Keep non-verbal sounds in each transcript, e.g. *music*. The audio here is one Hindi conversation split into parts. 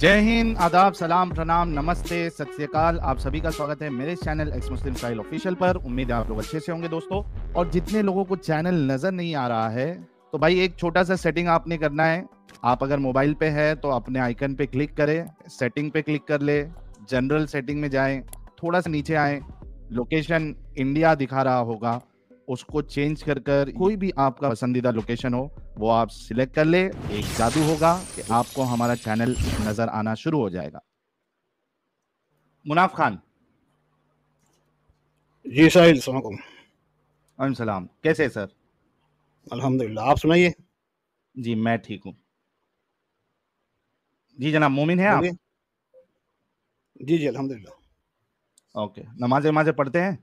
जय हिंद आदाब सलाम प्रणाम नमस्ते सत आप सभी का स्वागत है मेरे channel ex Muslim style official पर उम्मीद है आप लोग अच्छे से होंगे दोस्तों और जितने लोगों को चैनल नजर नहीं आ रहा है तो भाई एक छोटा सा सेटिंग आपने करना है आप अगर मोबाइल पे है तो अपने आइकन पे क्लिक करें सेटिंग पे क्लिक कर ले जनरल सेटिंग में जाए थोड़ा सा नीचे आए लोकेशन इंडिया दिखा रहा होगा उसको चेंज कर कर कोई भी आपका पसंदीदा लोकेशन हो वो आप सिलेक्ट कर ले एक जादू होगा कि आपको हमारा चैनल नजर आना शुरू हो जाएगा मुनाफ खान जी साहिल सलाम कैसे सर अल्हम्दुलिल्लाह आप सुनाइए जी मैं ठीक हूँ जी जनाब मोमिन है आप जी जी अल्हम्दुलिल्लाह ओके नमाज नमाजे पढ़ते हैं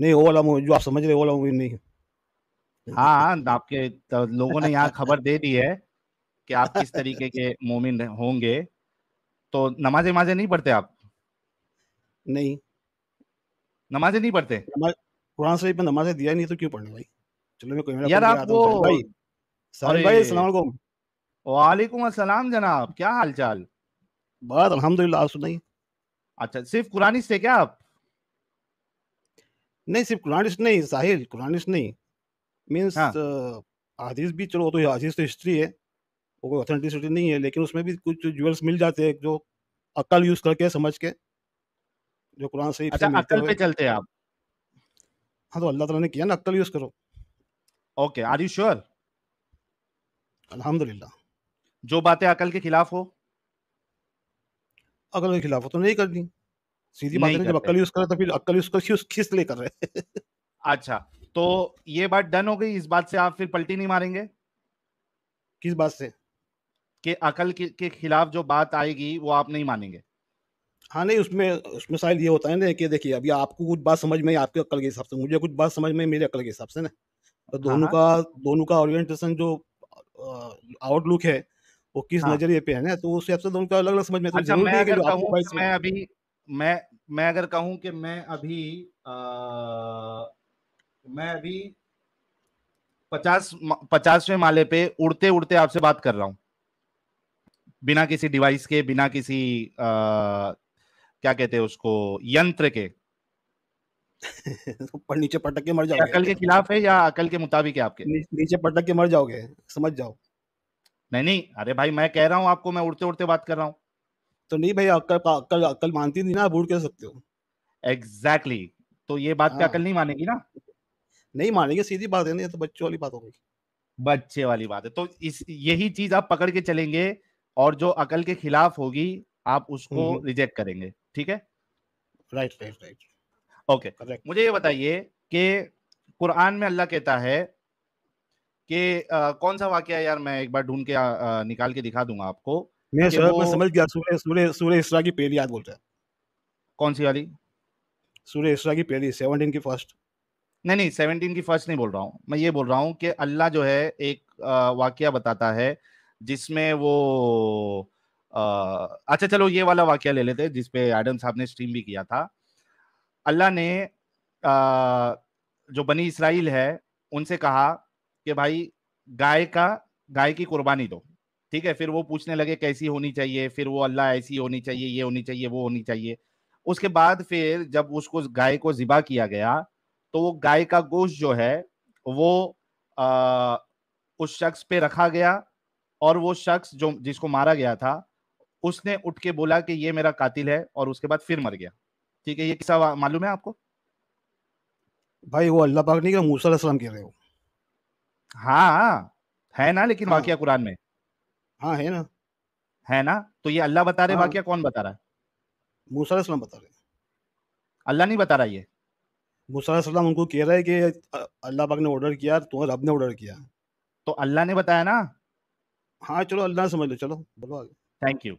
नहीं वो वाला मूवी जो आप समझ रहे हो वाला मूवी नहीं है हाँ, हाँ तो आपके तो लोगों ने यहाँ खबर दे दी है कि आप किस तरीके के मोमिन होंगे तो नमाजे माजे नहीं पढ़ते आप नहीं नमाजे नहीं पढ़ते कुरान शरीफ में नमाजे दिया नहीं तो क्यों पढ़ना भाई चलो मैं कोई यार आप वो भाई सारे भाई अस्सलाम वालेकुम अस्सलाम जनाब क्या हाल चाल बस अल्हम्दुलिल्लाह आप सुनाइए अच्छा सिर्फ कुरानी से क्या आप नहीं सिर्फ कुरानिस्ट नहीं साहिल कुरानिस्ट नहीं मीन्स हाँ भी चलो तो हदीस तो हिस्ट्री है वो कोई ऑथेंटिसिटी नहीं है लेकिन उसमें भी कुछ ज्वेल्स मिल जाते हैं जो अक्ल यूज करके समझ के जो कुरान अच्छा, से अच्छा अकल पे चलते हैं आप हाँ तो अल्लाह तला ने किया ना अक्ल यूज करो ओके आर यू श्योर अल्हम्दुलिल्लाह जो बातें अकल के खिलाफ हो अकल के खिलाफ हो तो नहीं करनी सीधी बात है जब अक्ल यूज कर रहे तो फिर अक्ल यूज कर किस लिए कर रहे अच्छा तो ये बात डन हो गई इस बात से आप फिर पलटी नहीं मारेंगे किस बात से कि अकल के, के खिलाफ जो बात आएगी वो आप नहीं मानेंगे हाँ नहीं उसमें उसमें शायद ये होता है ना कि देखिए अभी आपको कुछ बात समझ में आपके अकल के हिसाब से मुझे कुछ बात समझ में मेरे अकल के हिसाब से ना तो दोनों हाँ, हाँ। का दोनों का ओरिएंटेशन जो आउटलुक है वो किस हाँ। नजरिए पे है ना तो उस हिसाब से दोनों का अलग अलग समझ में अच्छा, मैं अभी मैं मैं अगर कहूं कि मैं अभी आ, मैं अभी पचास पचासवें माले पे उड़ते उड़ते आपसे बात कर रहा हूं बिना किसी डिवाइस के बिना किसी आ, क्या कहते हैं उसको यंत्र के *laughs* नीचे पटक के मर जाओगे अकल के खिलाफ है या अकल के मुताबिक है आपके नीचे पटक के मर जाओगे समझ जाओ नहीं नहीं अरे भाई मैं कह रहा हूँ आपको मैं उड़ते उड़ते बात कर रहा हूँ तो नहीं भाई अक्कल अक्कल अक्कल मानती नहीं ना बूढ़ कह सकते हो एग्जैक्टली exactly. तो ये बात हाँ। पे नहीं मानेगी ना नहीं मानेगी सीधी बात है ना तो बच्चों वाली बात होगी बच्चे वाली बात है तो इस यही चीज आप पकड़ के चलेंगे और जो अकल के खिलाफ होगी आप उसको रिजेक्ट हम्म। करेंगे ठीक है राइट राइट राइट ओके मुझे ये बताइए कि कुरान में अल्लाह कहता है कि कौन सा वाक्य यार मैं एक बार ढूंढ के आ, आ, निकाल के दिखा दूंगा आपको मैं सर मैं समझ गया सूर्य सूर्य सूर्य इसरा की पहली याद बोल रहा है कौन सी वाली सूर्य इसरा की पहली सेवनटीन की फर्स्ट नहीं नहीं सेवनटीन की फर्स्ट नहीं बोल रहा हूँ मैं ये बोल रहा हूँ कि अल्लाह जो है एक वाक्य बताता है जिसमें वो आ, अच्छा चलो ये वाला वाक्य ले लेते हैं जिसपे एडम साहब ने स्ट्रीम भी किया था अल्लाह ने आ, जो बनी इसराइल है उनसे कहा कि भाई गाय का गाय की कुर्बानी दो ठीक है फिर वो पूछने लगे कैसी होनी चाहिए फिर वो अल्लाह ऐसी होनी चाहिए ये होनी चाहिए वो होनी चाहिए उसके बाद फिर जब उसको गाय को जिबा किया गया तो वो गाय का गोश्त जो है वो आ, उस शख्स पे रखा गया और वो शख्स जो जिसको मारा गया था उसने उठ के बोला कि ये मेरा कातिल है और उसके बाद फिर मर गया ठीक है ये किस्सा मालूम है आपको भाई वो अल्लाह पाक नहीं कह रहे हो हाँ है ना लेकिन हाँ। वाकया कुरान में हाँ है ना है ना तो ये अल्लाह बता रहे हाँ। वाक्य कौन बता रहा है मूसा बता रहे अल्लाह नहीं बता रहा ये मूसा उनको कह रहा है कि अल्लाह पाक ने ऑर्डर किया तो रब ने ऑर्डर किया तो अल्लाह ने बताया ना हाँ चलो अल्लाह समझ लो चलो बोलो आगे थैंक यू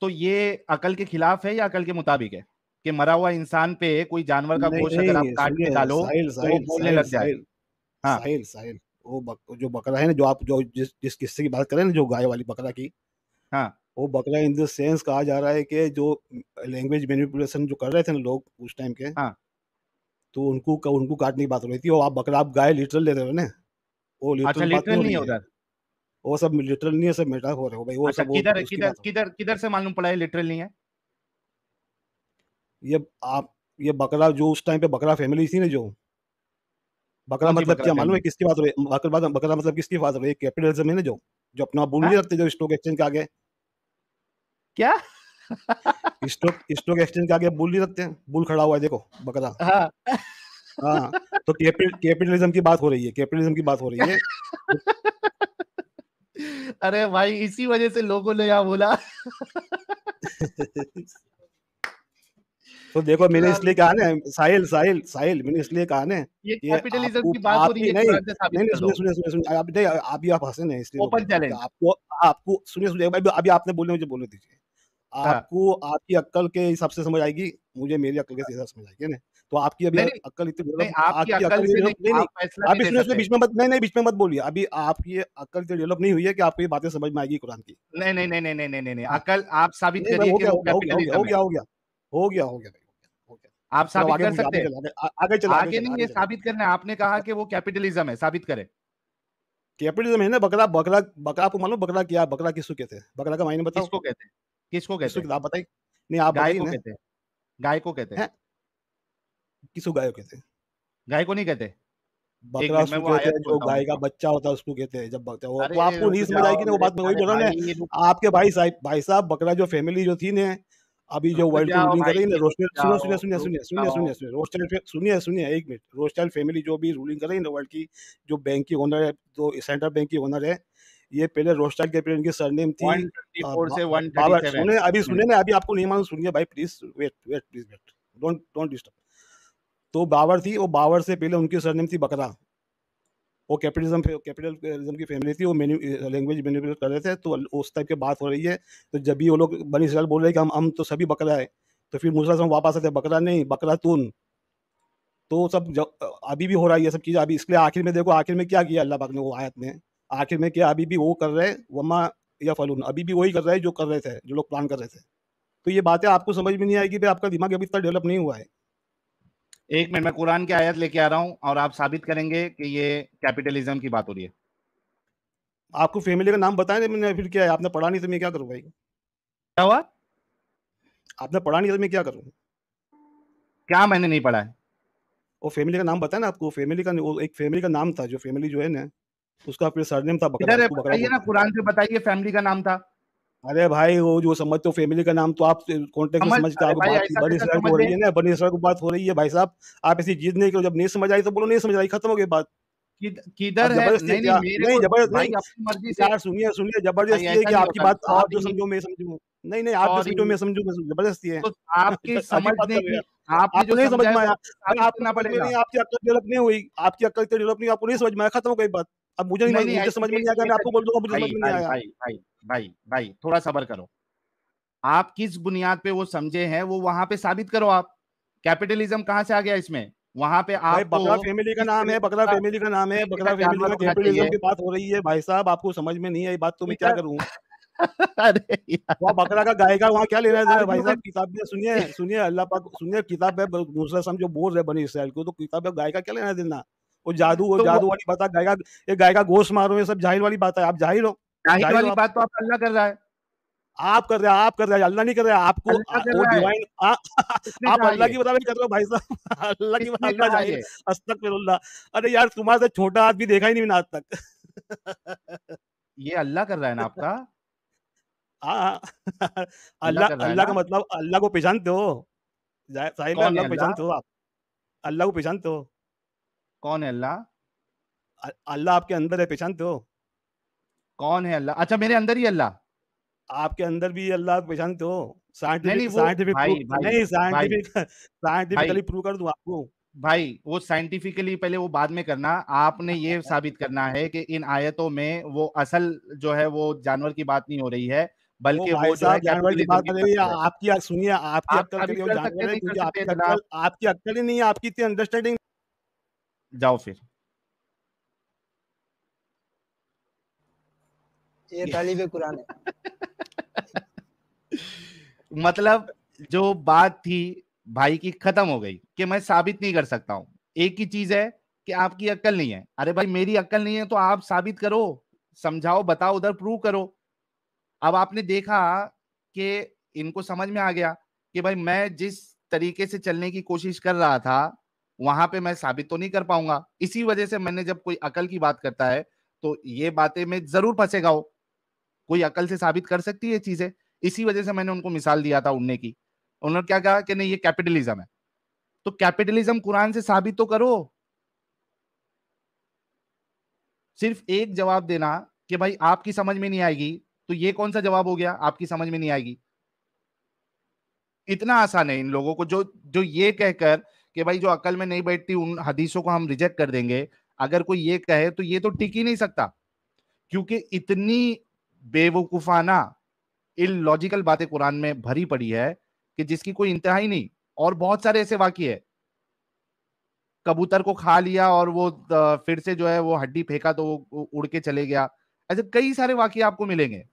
तो ये अकल के खिलाफ है या अकल के मुताबिक है कि मरा हुआ इंसान पे कोई जानवर का गोश्त अगर आप काट के डालो तो बोलने लग जाए हाँ साहिल साहिल वो बक, जो बकरा है ना जो आप जो जिस जिस किस्से की बात करें ना जो गाय वाली बकरा की हाँ वो बकरा इन द सेंस कहा जा रहा है कि जो लैंग्वेज मैनिपुलेशन जो कर रहे थे ना लोग उस टाइम के हाँ तो उनको का, उनको काटने की बात हो रही थी वो आप बकरा आप गाय लिटरल ले रहे हो ना वो लिटरल अच्छा, नहीं, नहीं वो सब लिटरल नहीं है सब मेटा हो रहे हो भाई वो अच्छा, सब किधर किधर किधर किधर से मालूम पड़ा है लिटरल नहीं है ये आप ये बकरा जो उस टाइम पे बकरा फैमिली थी ना जो बकरा हाँ मतलब क्या मालूम है किसकी बात हो रही है बकरा मतलब, मतलब किसकी बात हो रही है कैपिटलिज्म है ना जो जो अपना बोल नहीं हाँ। रखते जो स्टॉक एक्सचेंज के आगे क्या स्टॉक स्टॉक एक्सचेंज के आगे बुल नहीं रखते हैं बुल खड़ा हुआ है देखो बकरा हाँ, हाँ तो कैपिटलिज्म की बात हो रही है कैपिटलिज्म की बात हो रही है अरे भाई इसी वजह से लोगों ने यहाँ बोला *laughs* तो देखो मैंने इसलिए कहा ना साहिल साहिल साहिल मैंने इसलिए कहा ना ये कैपिटलिज्म की बात हो रही है नहीं नहीं सुनिए सुनिए सुनिए आप नहीं अभी आप हंसे नहीं इसलिए ओपन चैलेंज आपको आपको सुनिए सुनिए अभी अभी आपने बोलने मुझे बोलने दीजिए आपको आपकी अक्कल के हिसाब से समझ आएगी मुझे मेरी अक्कल के हिसाब से समझ आएगी ना तो आपकी अभी अक्कल इतनी आपकी अक्कल अभी सुनिए बीच में मत नहीं नहीं बीच में मत बोलिए अभी आपकी अक्कल इतनी डेवलप नहीं हुई है कि आपको ये बातें समझ में आएगी कुरान की नहीं नहीं नहीं नहीं नहीं नहीं नहीं अक्ल आप साबित करिए हो गया हो गया हो गया हो गया हो गया आप साबित कर सकते आगे चला आगे नहीं ये साबित करना है आपने कहा कि वो कैपिटलिज्म है साबित करें कैपिटलिज्म है ना बकरा बकरा बकरा आपको मालूम बकरा क्या बकरा किसको कहते हैं बकरा का मायने बताओ किसको कहते हैं किसको कहते हैं आप बताइए नहीं आप गाय को कहते हैं गाय को कहते हैं किसको गाय को कहते हैं गाय को नहीं कहते बकरा उसको कहते हैं जो गाय का बच्चा होता है उसको कहते हैं जब बकते वो आपको नहीं समझ आएगी ना वो बात मैं वही बोल रहा हूँ आपके भाई साहब भाई साहब बकरा जो फैमिली जो थी ना अभी तो जो वर्ल्ड रूलिंग कर रही है रोस्टेल सुनिए सुनिए सुनिए सुनिए सुनिए सुनिए सुनिए रोस्टेल सुनिए सुनिए एक मिनट रोस्टेल फैमिली जो भी रूलिंग कर रही है वर्ल्ड की जो बैंक की ओनर है जो सेंट्रल बैंक की ओनर है ये पहले रोस्टाइल के इनकी सरनेम थी से सुने अभी हम्म। सुने ना अभी आपको नहीं मालूम सुनिए भाई please wait wait please wait don't don't disturb तो बावर थी वो बावर से पहले उनकी सरनेम थी बकरा वो कैपिटलिज्म कैपिटलिज्म की फैमिली थी वो मैन्यू लैंग्वेज मैनिपुलेट कर रहे थे तो उस टाइप की बात हो रही है तो जब भी वो लोग बनी सर बोल रहे कि हम हम तो सभी बकरा है तो फिर मुसलमान हम वापस आते बकरा नहीं बकरा तून तो सब अभी भी हो रहा है ये सब चीज़ अभी इसलिए आखिर में देखो आखिर में क्या किया अल्लाह पाक ने वो आयत में आखिर में क्या अभी भी वो कर रहे हैं वमा या फलून अभी भी वही कर रहे हैं जो कर रहे थे जो लोग प्लान कर रहे थे तो ये बातें आपको समझ में नहीं आएगी भाई आपका दिमाग अभी इतना डेवलप नहीं हुआ है एक मिनट मैं कुरान की आयत लेके आ रहा हूँ और आप साबित करेंगे कि ये कैपिटलिज्म की बात हो रही है आपको फैमिली का नाम बताया मैंने फिर क्या है आपने पढ़ा नहीं तो मैं क्या करूँ भाई क्या हुआ आपने पढ़ा नहीं तो मैं क्या करूँ क्या मैंने नहीं पढ़ा है वो फैमिली का नाम बताया ना आपको फैमिली का वो एक फैमिली का नाम था जो फैमिली जो है ना उसका फिर सरनेम था बकरा बताइए ना कुरान से बताइए फैमिली का नाम था अरे भाई वो जो समझते हो फैमिली का नाम तो आप कॉन्टेक्ट में समझते आपको बात बनी सर को हो रही है ना बनी सर को बात हो रही है भाई साहब आप ऐसी जीत नहीं करो जब नहीं समझ आई तो बोलो नहीं समझ आई खत्म हो गई बात किधर है नहीं नहीं जबरदस्त नहीं यार सुनिए सुनिए जबरदस्ती है कि आपकी बात आप जो समझो मैं समझू नहीं नहीं आप जो समझो मैं समझू जबरदस्ती है तो आपकी *laughs* समझ नहीं आपने नहीं समझ में आया आपकी अक्ल डेवलप नहीं हुई आपकी अक्ल डेवलप नहीं आपको नहीं समझ में आया खत्म हो गई बात अब मुझे नहीं, नहीं, मुझे समझ में नहीं आया मैं आपको बोल दूंगा मुझे समझ में नहीं आया भाई भाई भाई थोड़ा सबर करो आप किस बुनियाद पे वो समझे हैं वो वहां पे साबित करो आप कैपिटलिज्म कहाँ से आ गया इसमें वहां पे आप बकरा फैमिली का नाम है बकरा फैमिली का नाम है बकरा फैमिली का कैपिटलिज्म की बात हो रही है भाई साहब आपको समझ में नहीं आई बात तो मैं क्या करूँ *laughs* अरे वहाँ बकरा का गाय वहाँ क्या लेना है भाई साहब किताब में सुनिए सुनिए अल्लाह पाक सुनिए किताब है दूसरा समझो बोल है बनी इसराइल को तो किताब है गाय का क्या लेना देना वो जादू वो तो जादू वाली बात गाय का ये गाय का गोश मारो ये सब जाहिर वाली बात है आप जाहिर हो जाहिर वाली बात तो आप अल्लाह कर रहा है आप कर रहे हैं आप कर रहे हैं अल्लाह नहीं कर रहे आपको वो डिवाइन आप अल्लाह की बताओ कर रहे हो भाई साहब अल्लाह की अल्लाह जाहिर अस्तक अरे यार तुम्हारे से छोटा आदमी देखा ही नहीं मैंने आज तक ये अल्लाह कर रहा है ना आपका हाँ, हाँ। अल्लाह अल्लाह का मतलब अल्लाह को पहचानते हो साहिब अल्लाह को पहचानते हो आप अल्लाह को पहचानते हो कौन है अल्लाह अल्लाह आपके अंदर है पहचानते हो कौन है अल्लाह अच्छा मेरे अंदर ही अल्लाह आपके अंदर भी अल्लाह पहचानते हो साइंटिफिकली प्रूव कर दूं आपको भाई वो साइंटिफिकली पहले वो बाद में करना आपने ये *laughs* साबित करना है कि इन आयतों में वो असल जो है वो जानवर की बात नहीं हो रही है बल्कि वो, वो जानवर की बात नहीं आपकी सुनिए आपकी अक्ल आपकी अक्ल ही नहीं है आपकी इतनी अंडरस्टैंडिंग जाओ फिर ये तालीब कुरान है *laughs* मतलब जो बात थी भाई की खत्म हो गई कि मैं साबित नहीं कर सकता हूँ एक ही चीज है कि आपकी अक्ल नहीं है अरे भाई मेरी अक्ल नहीं है तो आप साबित करो समझाओ बताओ उधर प्रूव करो अब आपने देखा कि इनको समझ में आ गया कि भाई मैं जिस तरीके से चलने की कोशिश कर रहा था वहां पे मैं साबित तो नहीं कर पाऊंगा इसी वजह से मैंने जब कोई अकल की बात करता है तो ये बातें में जरूर फंसेगा वो कोई अकल से साबित कर सकती है चीजें इसी वजह से मैंने उनको मिसाल दिया था उड़ने की उन्होंने क्या कहा कि नहीं ये कैपिटलिज्म है तो कैपिटलिज्म कुरान से साबित तो करो सिर्फ एक जवाब देना कि भाई आपकी समझ में नहीं आएगी तो ये कौन सा जवाब हो गया आपकी समझ में नहीं आएगी इतना आसान है इन लोगों को जो जो ये कहकर कि भाई जो अकल में नहीं बैठती उन हदीसों को हम रिजेक्ट कर देंगे अगर कोई ये कहे तो ये तो टिक ही नहीं सकता क्योंकि इतनी बेवकूफाना लॉजिकल बातें कुरान में भरी पड़ी है कि जिसकी कोई इंतहा ही नहीं और बहुत सारे ऐसे वाक्य है कबूतर को खा लिया और वो फिर से जो है वो हड्डी फेंका तो वो उड़ के चले गया ऐसे कई सारे वाक्य आपको मिलेंगे